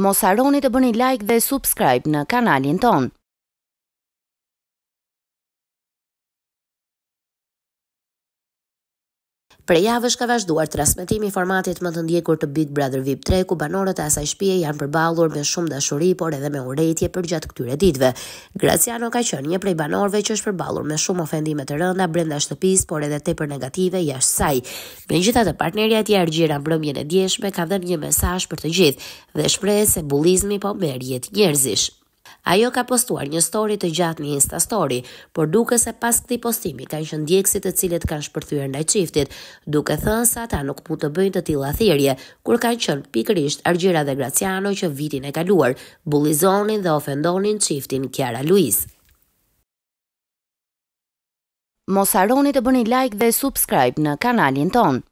mos arroni të bëni like dhe subscribe në kanalin tonë. Për javë ka vazhduar transmitimi formatit më të ndjekur të Big Brother VIP 3, ku banorët e asaj shtëpie janë përballur me shumë dashuri, por edhe me urrejtje për gjatë këtyre ditëve. Graciano ka qenë një prej banorëve që është përballur me shumë ofendime të rënda brenda shtëpisë, por edhe tepër negative jashtë saj. Megjithatë, partnerja e tij Argjira Mbrëmjen e Djeshme ka dhënë një mesazh për të gjithë dhe shpreh se bullizmi po merr jetë njerëzish. Ajo ka postuar një story të gjatë në Insta Story, por duke se pas këtij postimi kanë qenë djegësit të cilët kanë shpërthyer ndaj çiftit, duke thënë se ata nuk mund të bëjnë të tilla thirrje, kur kanë qenë pikërisht Argjira dhe Graciano që vitin e kaluar bullizonin dhe ofendonin çiftin Kiara Luiz. Mos harroni të bëni like dhe subscribe në kanalin tonë.